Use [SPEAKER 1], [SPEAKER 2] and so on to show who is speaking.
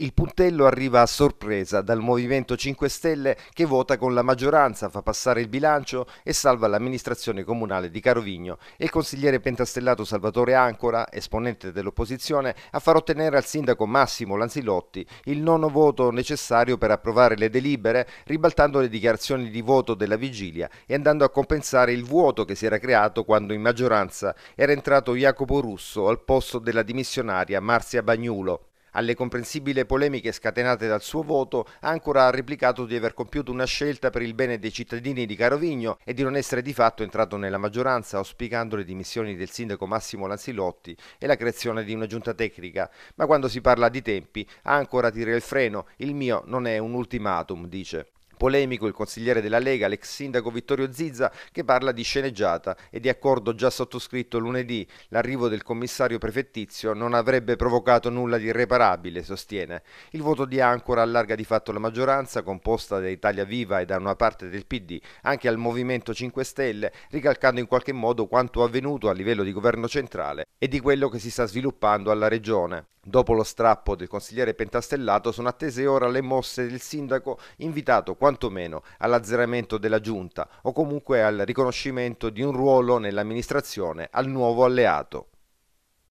[SPEAKER 1] Il puntello arriva a sorpresa dal Movimento 5 Stelle che vota con la maggioranza, fa passare il bilancio e salva l'amministrazione comunale di Carovigno e il consigliere pentastellato Salvatore Ancora, esponente dell'opposizione, a far ottenere al sindaco Massimo Lanzilotti il nono voto necessario per approvare le delibere, ribaltando le dichiarazioni di voto della vigilia e andando a compensare il vuoto che si era creato quando in maggioranza era entrato Jacopo Russo al posto della dimissionaria Marzia Bagnulo. Alle comprensibili polemiche scatenate dal suo voto, Ancora ha replicato di aver compiuto una scelta per il bene dei cittadini di Carovigno e di non essere di fatto entrato nella maggioranza, auspicando le dimissioni del sindaco Massimo Lanzilotti e la creazione di una giunta tecnica. Ma quando si parla di tempi, Ancora tira il freno, il mio non è un ultimatum, dice. Polemico il consigliere della Lega, l'ex sindaco Vittorio Zizza, che parla di sceneggiata e di accordo già sottoscritto lunedì. L'arrivo del commissario prefettizio non avrebbe provocato nulla di irreparabile, sostiene. Il voto di Ancora allarga di fatto la maggioranza, composta da Italia Viva e da una parte del PD, anche al Movimento 5 Stelle, ricalcando in qualche modo quanto avvenuto a livello di governo centrale e di quello che si sta sviluppando alla regione. Dopo lo strappo del consigliere pentastellato sono attese ora le mosse del sindaco invitato quantomeno all'azzeramento della giunta o comunque al riconoscimento di un ruolo nell'amministrazione al nuovo alleato.